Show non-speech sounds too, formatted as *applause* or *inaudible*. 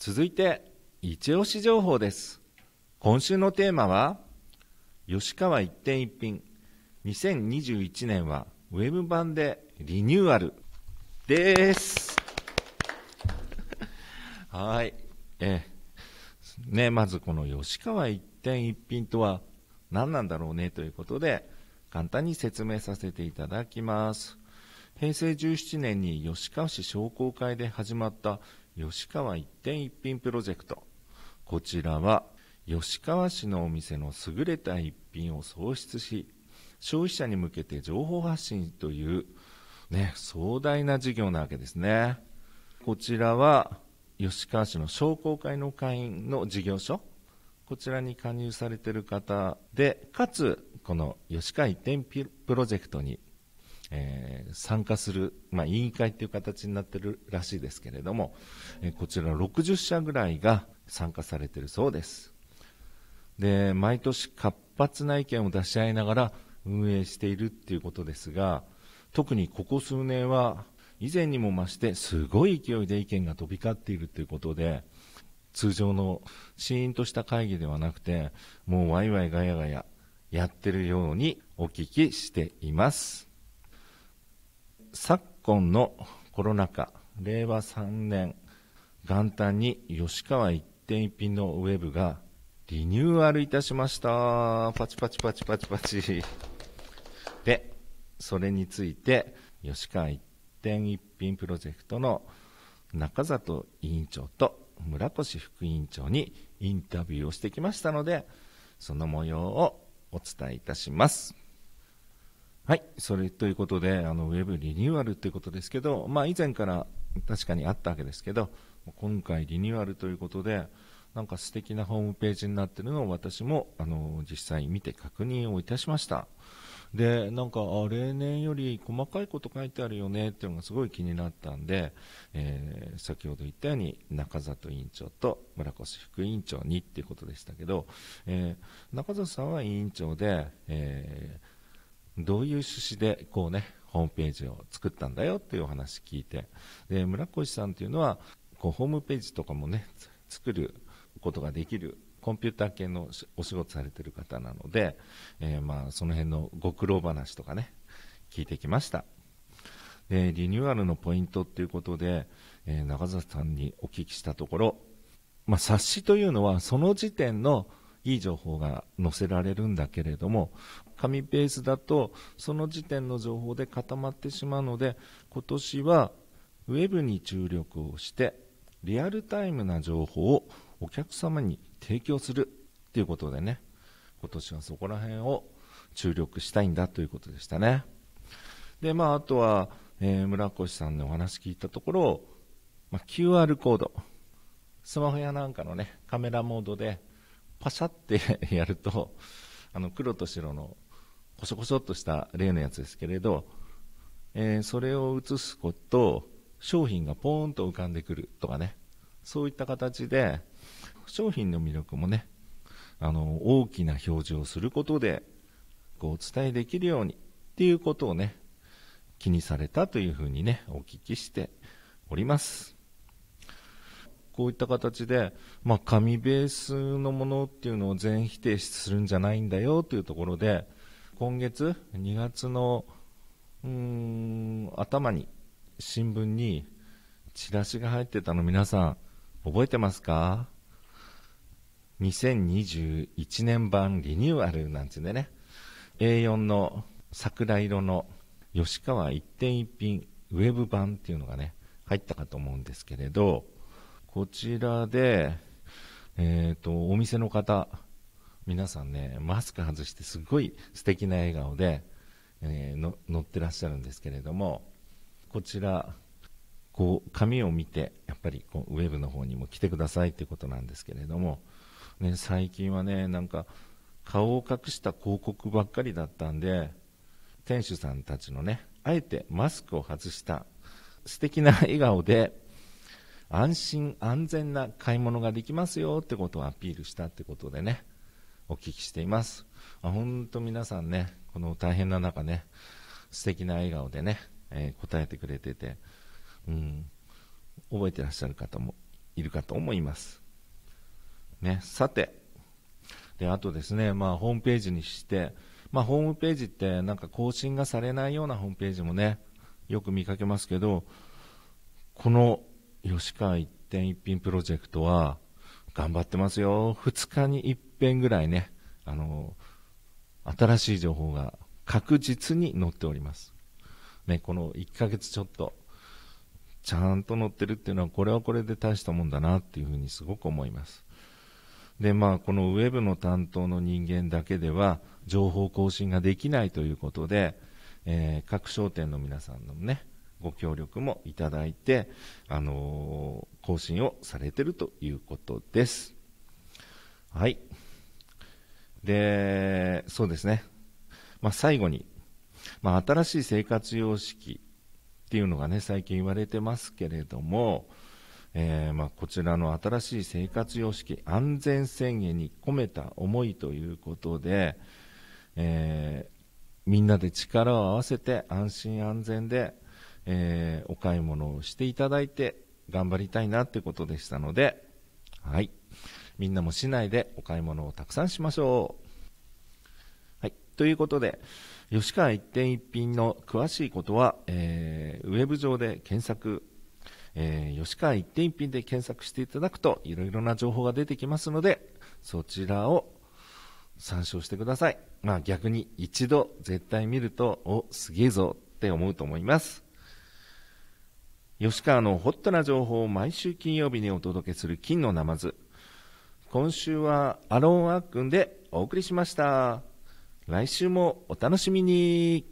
続いて、一押し情報です。今週のテーマは、吉川一点一品、2021年はウェブ版でリニューアルです。*laughs* はい。えー、ね、まずこの吉川一点一品とは何なんだろうねということで、簡単に説明させていただきます。平成17年に吉川市商工会で始まった吉川一点一品プロジェクトこちらは吉川市のお店の優れた一品を創出し消費者に向けて情報発信という、ね、壮大な事業なわけですねこちらは吉川市の商工会の会員の事業所こちらに加入されている方でかつこの吉川一点プロジェクトにえー、参加する、まあ、委員会という形になってるらしいですけれども、えー、こちら60社ぐらいが参加されてるそうですで毎年活発な意見を出し合いながら運営しているっていうことですが特にここ数年は以前にも増してすごい勢いで意見が飛び交っているということで通常のシーンとした会議ではなくてもうワイワイガヤガヤやってるようにお聞きしています。昨今のコロナ禍令和3年元旦に吉川一点一品のウェブがリニューアルいたしましたパチパチパチパチパチでそれについて吉川一点一品プロジェクトの中里委員長と村越副委員長にインタビューをしてきましたのでその模様をお伝えいたしますはい、それということであのウェブリニューアルということですけど、まあ、以前から確かにあったわけですけど今回リニューアルということでなんか素敵なホームページになっているのを私もあの実際見て確認をいたしましたでなんか例年より細かいこと書いてあるよねっていうのがすごい気になったんで、えー、先ほど言ったように中里委員長と村越副委員長にっていうことでしたけど、えー、中里さんは委員長で、えーどういう趣旨でこうねホームページを作ったんだよっていうお話聞いてで村越さんっていうのはこうホームページとかもね作ることができるコンピューター系のお仕事されてる方なので、えー、まあその辺のご苦労話とかね聞いてきましたでリニューアルのポイントっていうことで、えー、中澤さんにお聞きしたところ、まあ、冊子というのはその時点のいい情報が載せられるんだけれども紙ベースだとその時点の情報で固まってしまうので今年はウェブに注力をしてリアルタイムな情報をお客様に提供するということでね今年はそこら辺を注力したいんだということでしたねでまああとは、えー、村越さんのお話聞いたところ、まあ、QR コードスマホやなんかのねカメラモードでパシャって *laughs* やるとあの黒と白のョコショっとした例のやつですけれど、えー、それを写すこと商品がポーンと浮かんでくるとかねそういった形で商品の魅力もねあの大きな表示をすることでこうお伝えできるようにっていうことをね気にされたというふうにねお聞きしております。こういった形で、まあ、紙ベースのものっていうのを全否定するんじゃないんだよというところで今月2月のうん頭に新聞にチラシが入ってたの皆さん覚えてますか2021年版リニューアルなんてでね A4 の桜色の吉川一点一品ウェブ版っていうのがね入ったかと思うんですけれどこちらで、えー、と、お店の方、皆さんね、マスク外してすごい素敵な笑顔で、えー、の乗ってらっしゃるんですけれども、こちら、こう、紙を見て、やっぱりこうウェブの方にも来てくださいってことなんですけれども、ね、最近はね、なんか、顔を隠した広告ばっかりだったんで、店主さんたちのね、あえてマスクを外した素敵な笑顔で安心安全な買い物ができますよってことをアピールしたってことでね、お聞きしています。本当皆さんね、この大変な中ね、素敵な笑顔でね、えー、答えてくれてて、うん、覚えてらっしゃる方もいるかと思います。ね、さて、で、あとですね、まあ、ホームページにして、まあ、ホームページってなんか更新がされないようなホームページもね、よく見かけますけど、この吉川一点一品プロジェクトは頑張ってますよ2日に一遍ぐらいねあの新しい情報が確実に載っております、ね、この1ヶ月ちょっとちゃんと載ってるっていうのはこれはこれで大したもんだなっていうふうにすごく思いますでまあこのウェブの担当の人間だけでは情報更新ができないということで、えー、各商店の皆さんのねご協力もいただいて、あのー、更新をされてるということです。はい。で、そうですね。まあ、最後に、まあ、新しい生活様式っていうのがね、最近言われてますけれども、えー、まあ、こちらの新しい生活様式安全宣言に込めた思いということで、えー、みんなで力を合わせて安心安全でえー、お買い物をしていただいて頑張りたいなってことでしたので、はい。みんなも市内でお買い物をたくさんしましょう。はい。ということで、吉川一点一品の詳しいことは、えー、ウェブ上で検索、えー、吉川一点一品で検索していただくといろいろな情報が出てきますので、そちらを参照してください。まあ逆に一度絶対見ると、お、すげえぞって思うと思います。吉川のホットな情報を毎週金曜日にお届けする金のナマズ。今週はアロンアークンでお送りしました。来週もお楽しみに。